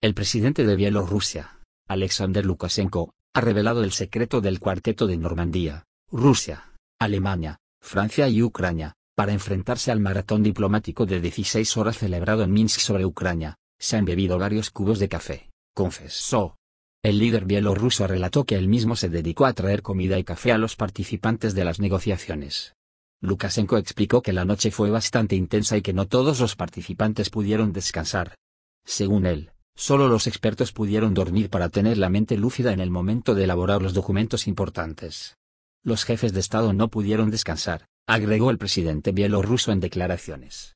El presidente de Bielorrusia, Alexander Lukashenko, ha revelado el secreto del cuarteto de Normandía, Rusia, Alemania, Francia y Ucrania, para enfrentarse al maratón diplomático de 16 horas celebrado en Minsk sobre Ucrania, se han bebido varios cubos de café, confesó. El líder bielorruso relató que él mismo se dedicó a traer comida y café a los participantes de las negociaciones. Lukashenko explicó que la noche fue bastante intensa y que no todos los participantes pudieron descansar. Según él, Solo los expertos pudieron dormir para tener la mente lúcida en el momento de elaborar los documentos importantes. Los jefes de Estado no pudieron descansar, agregó el presidente bielorruso en declaraciones.